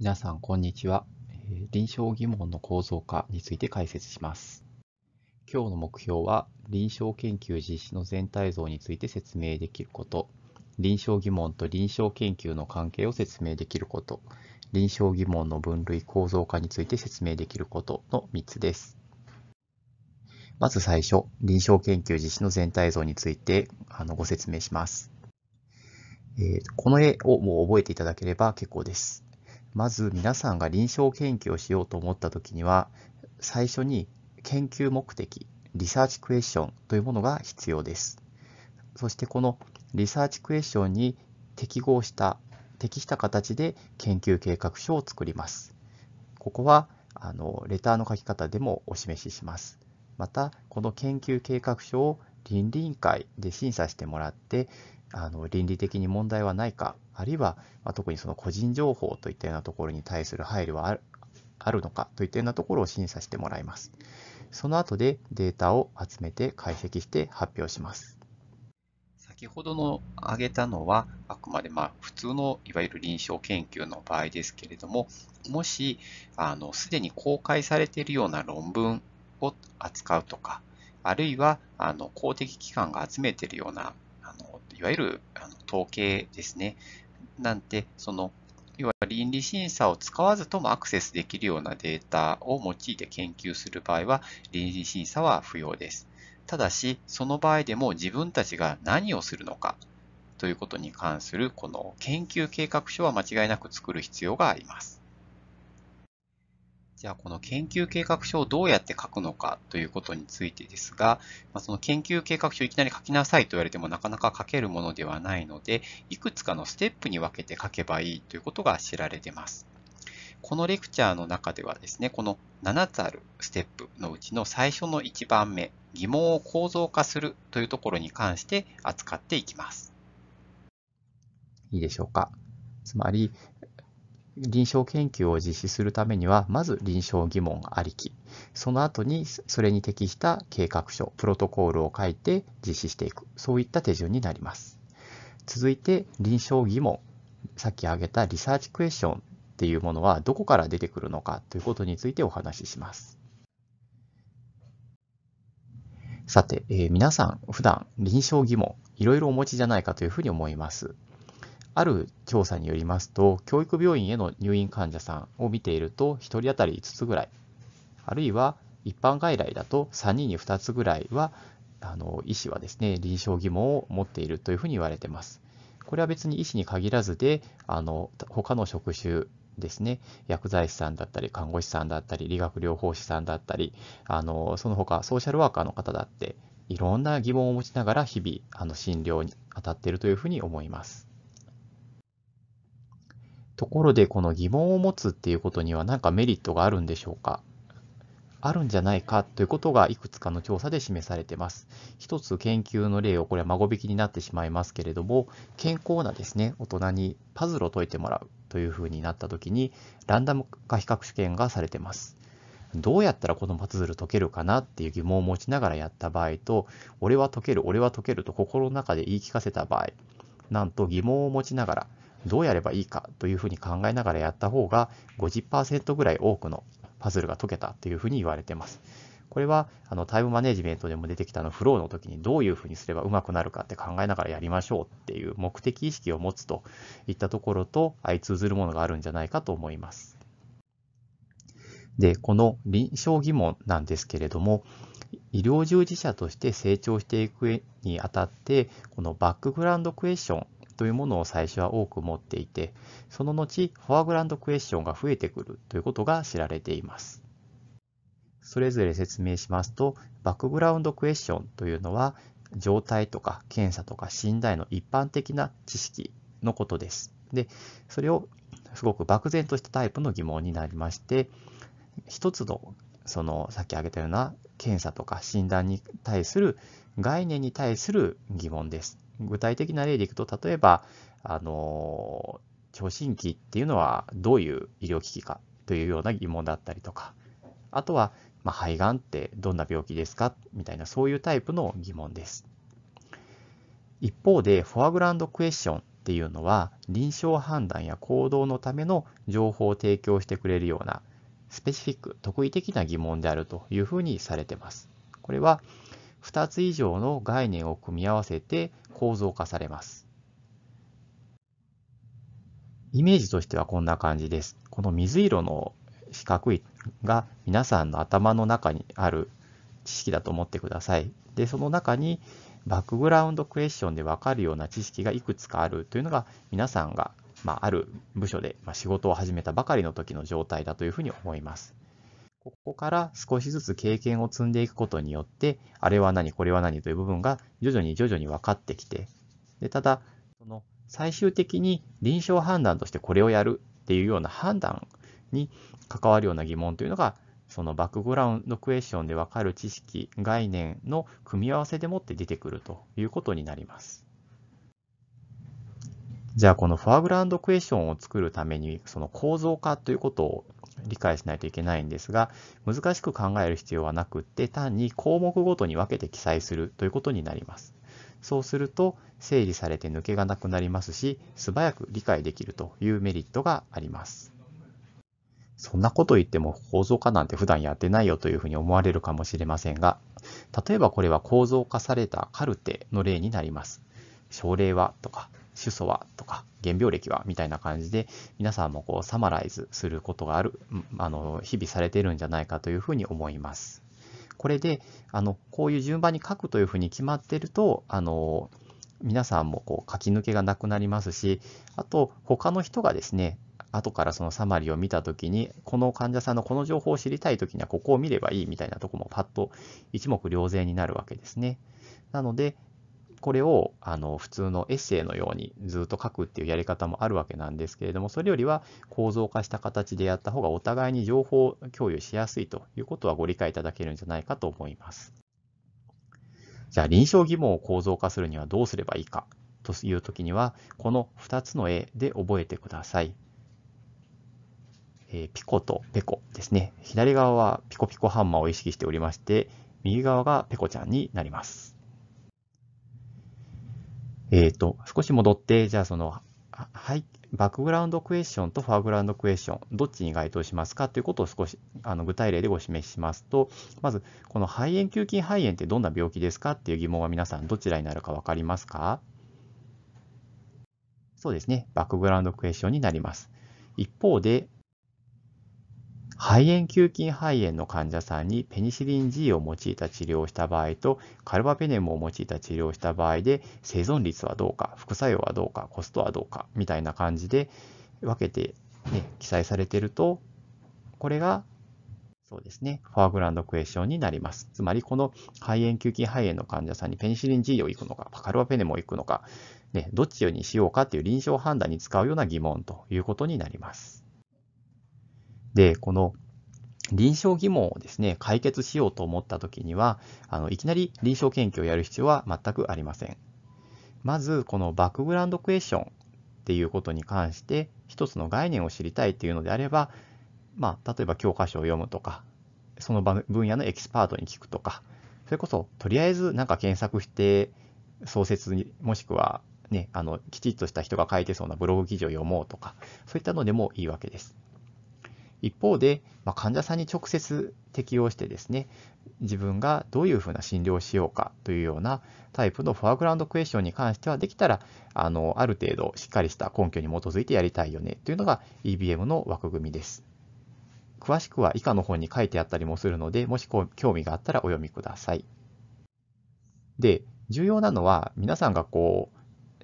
皆さん、こんにちは。臨床疑問の構造化について解説します。今日の目標は、臨床研究実施の全体像について説明できること、臨床疑問と臨床研究の関係を説明できること、臨床疑問の分類構造化について説明できることの3つです。まず最初、臨床研究実施の全体像についてあのご説明します。えー、この絵をもう覚えていただければ結構です。まず皆さんが臨床研究をしようと思った時には最初に研究目的リサーチクエスチョンというものが必要ですそしてこのリサーチクエスチョンに適合した適した形で研究計画書を作りますここはあのレターの書き方でもお示ししますまたこの研究計画書を倫理委員会で審査してもらってあの倫理的に問題はないかあるいは、まあ、特にその個人情報といったようなところに対する配慮はあるのかといったようなところを審査してもらいます。その後でデータを集めて解析して発表します。先ほどの挙げたのは、あくまでま普通のいわゆる臨床研究の場合ですけれども、もし、あの、すでに公開されているような論文を扱うとか、あるいは、あの、公的機関が集めているような、あの、いわゆる、あの、統計ですね。なんて、その、要は倫理審査を使わずともアクセスできるようなデータを用いて研究する場合は、倫理審査は不要です。ただし、その場合でも自分たちが何をするのかということに関する、この研究計画書は間違いなく作る必要があります。じゃあこの研究計画書をどうやって書くのかということについてですが、まその研究計画書をいきなり書きなさいと言われてもなかなか書けるものではないので、いくつかのステップに分けて書けばいいということが知られています。このレクチャーの中ではですね、この7つあるステップのうちの最初の1番目、疑問を構造化するというところに関して扱っていきます。いいでしょうか。つまり、臨床研究を実施するためには、まず臨床疑問ありき、その後にそれに適した計画書、プロトコールを書いて実施していく、そういった手順になります。続いて、臨床疑問、さっき挙げたリサーチクエスチョンっていうものはどこから出てくるのかということについてお話しします。さて、えー、皆さん、普段臨床疑問、いろいろお持ちじゃないかというふうに思います。ある調査によりますと、教育病院への入院患者さんを見ていると、1人当たり5つぐらい、あるいは一般外来だと3人に2つぐらいは、あの医師はですね、臨床疑問を持っているというふうに言われています。これは別に医師に限らずで、あの他の職種ですね、薬剤師さんだったり、看護師さんだったり、理学療法士さんだったり、あのその他ソーシャルワーカーの方だって、いろんな疑問を持ちながら日々あの診療に当たっているというふうに思います。ところでこの疑問を持つっていうことには何かメリットがあるんでしょうかあるんじゃないかということがいくつかの調査で示されています。一つ研究の例を、これは孫引きになってしまいますけれども、健康なですね、大人にパズルを解いてもらうというふうになった時に、ランダム化比較試験がされてます。どうやったらこのパズル解けるかなっていう疑問を持ちながらやった場合と、俺は解ける、俺は解けると心の中で言い聞かせた場合、なんと疑問を持ちながら、どうやればいいかというふうに考えながらやった方が50%ぐらい多くのパズルが解けたというふうに言われています。これはあのタイムマネジメントでも出てきたのフローの時にどういうふうにすればうまくなるかって考えながらやりましょうっていう目的意識を持つといったところと相通ずるものがあるんじゃないかと思います。で、この臨床疑問なんですけれども、医療従事者として成長していくにあたって、このバックグラウンドクエスチョンというものを最初は多く持っていて、その後、フォアグランドクエスチョンが増えてくるということが知られています。それぞれ説明しますと、バックグラウンドクエスチョンというのは、状態とか検査とか診断の一般的な知識のことです。で、それをすごく漠然としたタイプの疑問になりまして、一つの、その、さっき挙げたような検査とか診断に対する概念に対する疑問です。具体的な例でいくと、例えば、あの、聴診器っていうのはどういう医療機器かというような疑問だったりとか、あとは、まあ、肺がんってどんな病気ですかみたいな、そういうタイプの疑問です。一方で、フォアグランドクエスチョンっていうのは、臨床判断や行動のための情報を提供してくれるような、スペシフィック、特異的な疑問であるというふうにされてます。これは、2つ以上の概念を組み合わせて構造化されます。イメージとしてはこんな感じです。この水色の四角いが皆さんの頭の中にある知識だと思ってください。で、その中にバックグラウンドクエスチョンでわかるような知識がいくつかあるというのが皆さんが、まあ、ある部署で仕事を始めたばかりの時の状態だというふうに思います。ここから少しずつ経験を積んでいくことによって、あれは何、これは何という部分が徐々に徐々に分かってきて、でただ、その最終的に臨床判断としてこれをやるっていうような判断に関わるような疑問というのが、そのバックグラウンドクエスチョンで分かる知識、概念の組み合わせでもって出てくるということになります。じゃあこのフォアグラウンドクエスチョンを作るためにその構造化ということを理解しないといけないんですが、難しく考える必要はなくって、単に項目ごとに分けて記載するということになります。そうすると、整理されて抜けがなくなりますし、素早く理解できるというメリットがあります。そんなこと言っても構造化なんて普段やってないよというふうに思われるかもしれませんが、例えばこれは構造化されたカルテの例になります。症例はとか、主訴はとか、原病歴はみたいな感じで、皆さんもこうサマライズすることがある、あの、日々されてるんじゃないかというふうに思います。これで、あの、こういう順番に書くというふうに決まってると、あの、皆さんもこう書き抜けがなくなりますし、あと、他の人がですね、後からそのサマリーを見た時にこの患者さんのこの情報を知りたい時にはここを見ればいいみたいなとこもパッと一目瞭然になるわけですね。なので、これをあの普通のエッセイのようにずっと書くっていうやり方もあるわけなんですけれども、それよりは構造化した形でやった方がお互いに情報共有しやすいということはご理解いただけるんじゃないかと思います。じゃあ臨床疑問を構造化するにはどうすればいいかというときには、この2つの絵で覚えてください。えー、ピコとペコですね。左側はピコピコハンマーを意識しておりまして、右側がペコちゃんになります。えっ、ー、と、少し戻って、じゃあその、はい、バックグラウンドクエスチョンとファーグラウンドクエスチョン、どっちに該当しますかということを少しあの具体例でご示ししますと、まず、この肺炎球菌肺炎ってどんな病気ですかっていう疑問は皆さんどちらになるか分かりますかそうですね、バックグラウンドクエスチョンになります。一方で、肺炎球菌肺炎の患者さんにペニシリン G を用いた治療をした場合とカルバペネムを用いた治療をした場合で生存率はどうか副作用はどうかコストはどうかみたいな感じで分けて、ね、記載されてるとこれがそうですねファーグランドクエスチョンになりますつまりこの肺炎球菌肺炎の患者さんにペニシリン G を行くのかカルバペネムを行くのか、ね、どっちにしようかっていう臨床判断に使うような疑問ということになります。で、この臨床疑問をですね、解決しようと思った時には、あのいきなり臨床研究をやる必要は全くありません。まず、このバックグラウンドクエスチョンっていうことに関して、一つの概念を知りたいっていうのであれば、まあ、例えば教科書を読むとか、その分野のエキスパートに聞くとか、それこそ、とりあえずなんか検索して、創設に、もしくはね、あの、きちっとした人が書いてそうなブログ記事を読もうとか、そういったのでもいいわけです。一方で、まあ、患者さんに直接適用してですね、自分がどういうふうな診療をしようかというようなタイプのフォアグラウンドクエスチョンに関してはできたら、あの、ある程度しっかりした根拠に基づいてやりたいよねというのが EBM の枠組みです。詳しくは以下の本に書いてあったりもするので、もし興味があったらお読みください。で、重要なのは皆さんがこ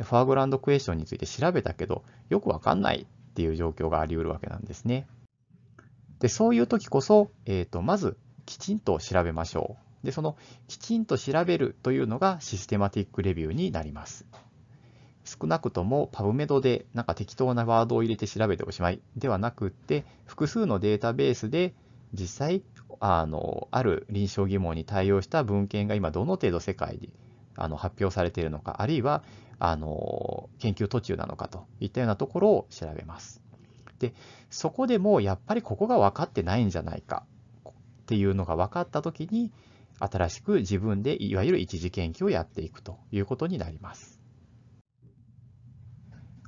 う、フォアグラウンドクエスチョンについて調べたけど、よくわかんないっていう状況があり得るわけなんですね。で、そういう時こそ、えーと、まずきちんと調べましょう。で、そのきちんと調べるというのがシステマティックレビューになります。少なくとも PubMed でなんか適当なワードを入れて調べておしまいではなくって、複数のデータベースで実際、あの、ある臨床疑問に対応した文献が今どの程度世界にあの発表されているのか、あるいは、あの、研究途中なのかといったようなところを調べます。で、そこでもうやっぱりここが分かってないんじゃないかっていうのが分かった時に、新しく自分でいわゆる一次研究をやっていくということになります。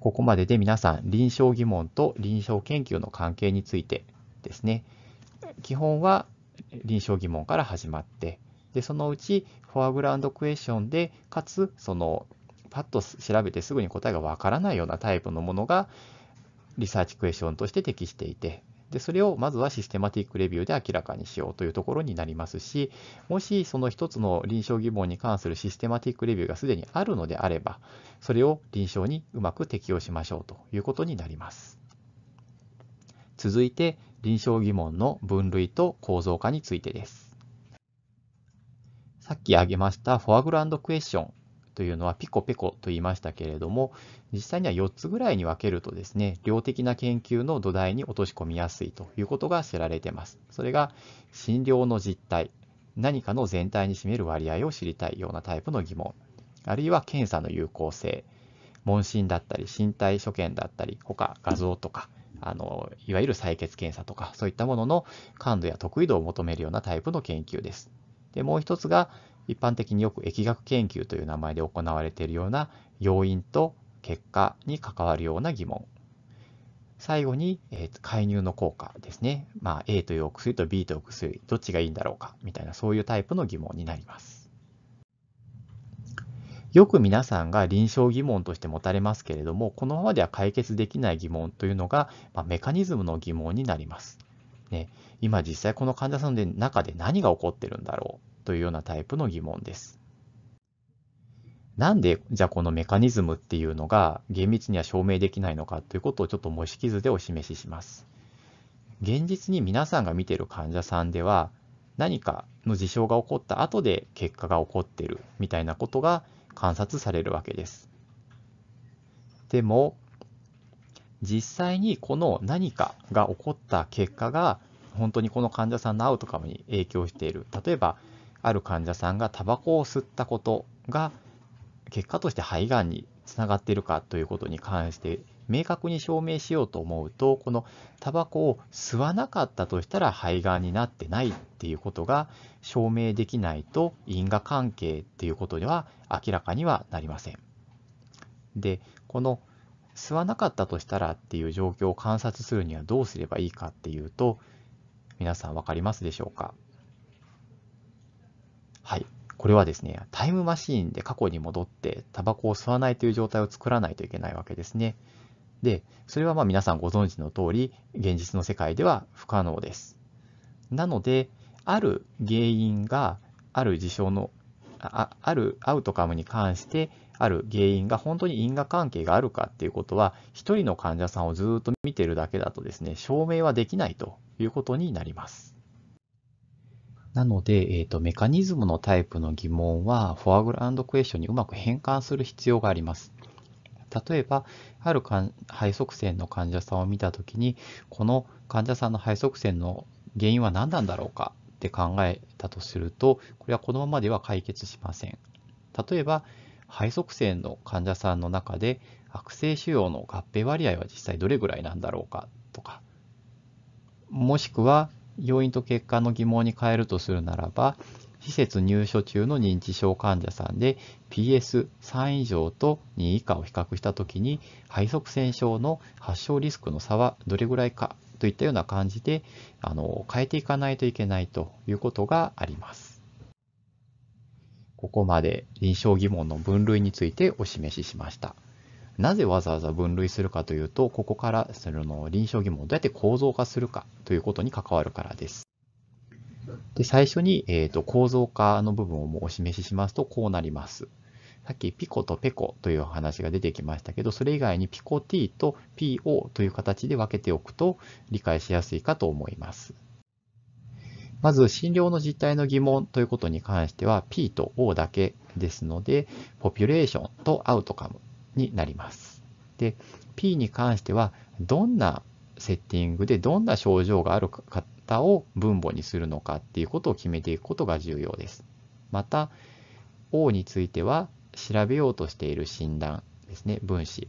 ここまでで皆さん、臨床疑問と臨床研究の関係についてですね、基本は臨床疑問から始まって、でそのうちフォアグラウンドクエスチョンで、かつそのパッと調べてすぐに答えがわからないようなタイプのものが、リサーチクエスチョンとして適していて、でそれをまずはシステマティックレビューで明らかにしようというところになりますしもしその一つの臨床疑問に関するシステマティックレビューがすでにあるのであればそれを臨床にうまく適用しましょうということになります続いて臨床疑問の分類と構造化についてですさっき挙げましたフォアグランドクエスチョンというのはピコピコと言いましたけれども実際には4つぐらいに分けるとですね量的な研究の土台に落とし込みやすいということが知られてますそれが診療の実態何かの全体に占める割合を知りたいようなタイプの疑問あるいは検査の有効性問診だったり身体所見だったり他画像とかあのいわゆる採血検査とかそういったものの感度や得意度を求めるようなタイプの研究ですでもう一つが一般的によく疫学研究という名前で行われているような要因と結果に関わるような疑問。最後に、えー、介入の効果ですね。まあ、A というお薬と B というお薬、どっちがいいんだろうか、みたいなそういうタイプの疑問になります。よく皆さんが臨床疑問として持たれますけれども、このままでは解決できない疑問というのが、まあ、メカニズムの疑問になります。ね、今実際この患者さんの中で何が起こってるんだろうというようなタイプの疑問です。なんで、じゃあこのメカニズムっていうのが厳密には証明できないのかということをちょっと模式図でお示しします。現実に皆さんが見ている患者さんでは何かの事象が起こった後で結果が起こっているみたいなことが観察されるわけです。でも実際にこの何かが起こった結果が本当にこの患者さんのアウトカムに影響している例えばある患者さんがタバコを吸ったことが結果として肺がんにつながっているかということに関して明確に証明しようと思うとこのタバコを吸わなかったとしたら肺がんになってないっていうことが証明できないと因果関係っていうことでは明らかにはなりません。でこの吸わなかったとしたらっていう状況を観察するにはどうすればいいかっていうと皆さん分かりますでしょうかはい。これはですね、タイムマシーンで過去に戻って、タバコを吸わないという状態を作らないといけないわけですね。で、それはまあ皆さんご存知の通り、現実の世界では不可能です。なので、ある原因が、ある事象の、ああるアウトカムに関して、ある原因が本当に因果関係があるかっていうことは、一人の患者さんをずっと見てるだけだとですね、証明はできないということになります。なので、えっ、ー、と、メカニズムのタイプの疑問は、フォアグラウンドクエスチョンにうまく変換する必要があります。例えば、ある肺塞線の患者さんを見たときに、この患者さんの肺塞線の原因は何なんだろうかって考えたとすると、これはこのままでは解決しません。例えば、肺塞線の患者さんの中で悪性腫瘍の合併割合は実際どれぐらいなんだろうかとか、もしくは要因と結果の疑問に変えるとするならば、施設入所中の認知症患者さんで PS3 以上と2以下を比較したときに、肺塞栓症の発症リスクの差はどれぐらいかといったような感じで、あの変えていかないといけないということがあります。ここまで臨床疑問の分類についてお示ししました。なぜわざわざ分類するかというと、ここからその臨床疑問をどうやって構造化するかということに関わるからです。で最初に、えーと、構造化の部分をお示ししますと、こうなります。さっきピコとペコという話が出てきましたけど、それ以外にピコ t と po という形で分けておくと理解しやすいかと思います。まず、診療の実態の疑問ということに関しては、P と O だけですので、ポピュレーションとアウトカムになります。で、P に関しては、どんなセッティングでどんな症状がある方を分母にするのかっていうことを決めていくことが重要です。また、O については、調べようとしている診断ですね、分子。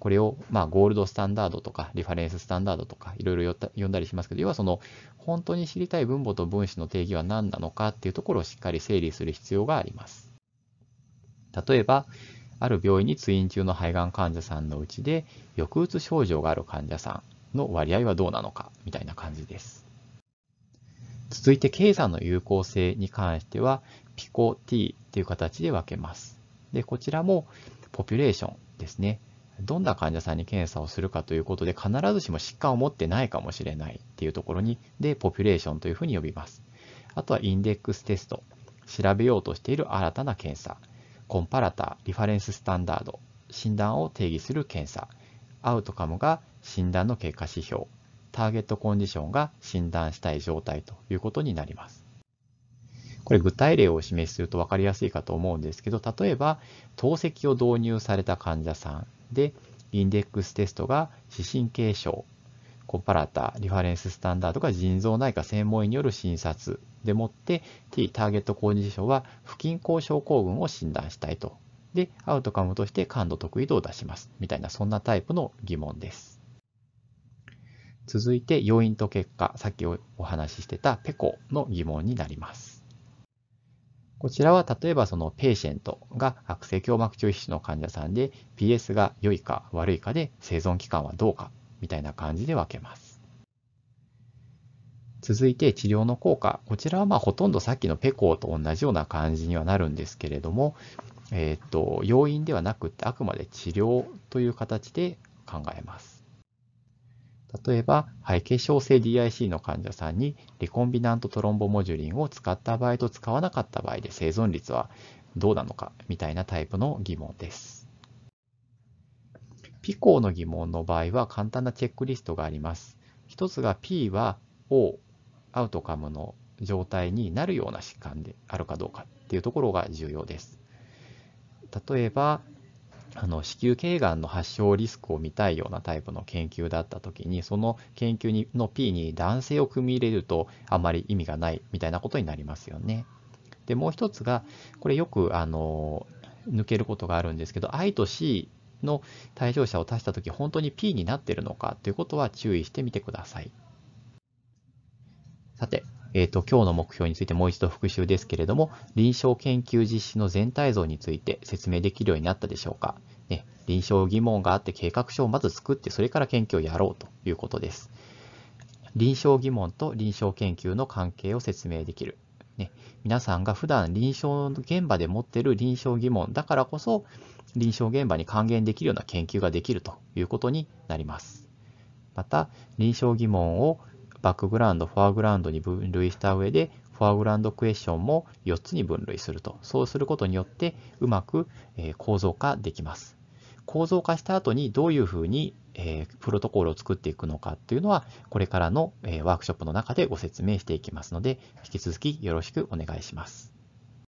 これを、まあ、ゴールドスタンダードとか、リファレンススタンダードとか、いろいろ呼んだりしますけど、要はその、本当に知りたい分母と分子の定義は何なのかっていうところをしっかり整理する必要があります。例えば、ある病院に通院中の肺がん患者さんのうちで、抑うつ症状がある患者さんの割合はどうなのか、みたいな感じです。続いて、K さんの有効性に関しては、ピコ T という形で分けます。で、こちらも、ポピュレーションですね。どんな患者さんに検査をするかということで、必ずしも疾患を持ってないかもしれないっていうところに、で、ポピュレーションというふうに呼びます。あとは、インデックステスト。調べようとしている新たな検査。コンパラタ、リファレンススタンダード、診断を定義する検査、アウトカムが診断の経過指標、ターゲットコンディションが診断したい状態ということになります。これ具体例をお示しすると分かりやすいかと思うんですけど、例えば透析を導入された患者さんで、インデックステストが視神経症、コンパラータ、リファレンススタンダードが腎臓内科専門医による診察でもって T ターゲット高次症は不均衡症候群を診断したいと。で、アウトカムとして感度得意度を出します。みたいなそんなタイプの疑問です。続いて要因と結果、さっきお話ししてたペコの疑問になります。こちらは例えばそのペーシェントが悪性胸膜中皮腫の患者さんで PS が良いか悪いかで生存期間はどうかみたいな感じで分けます。続いて治療の効果。こちらはまあほとんどさっきのペコと同じような感じにはなるんですけれども、えっ、と、要因ではなくてあくまで治療という形で考えます。例えば、肺血症性 DIC の患者さんにリコンビナントトロンボモジュリンを使った場合と使わなかった場合で生存率はどうなのかみたいなタイプの疑問です。ピコーの疑問の場合は簡単なチェックリストがあります。一つが P は O、アウトカムの状態になるような疾患であるかどうかっていうところが重要です。例えば、あの子宮頸がんの発症リスクを見たいようなタイプの研究だった時にその研究にの P に男性を組み入れるとあまり意味がないみたいなことになりますよね。でもう一つがこれよくあの抜けることがあるんですけど I と C の対象者を足した時本当に P になってるのかということは注意してみてください。さて、えっ、ー、と、今日の目標についてもう一度復習ですけれども、臨床研究実施の全体像について説明できるようになったでしょうか。ね、臨床疑問があって計画書をまず作って、それから研究をやろうということです。臨床疑問と臨床研究の関係を説明できる。ね、皆さんが普段臨床現場で持っている臨床疑問だからこそ、臨床現場に還元できるような研究ができるということになります。また、臨床疑問をバックグラウンド、フォアグラウンドに分類した上で、フォアグラウンドクエスチョンも4つに分類すると。そうすることによって、うまく構造化できます。構造化した後にどういうふうにプロトコルを作っていくのかっていうのは、これからのワークショップの中でご説明していきますので、引き続きよろしくお願いします。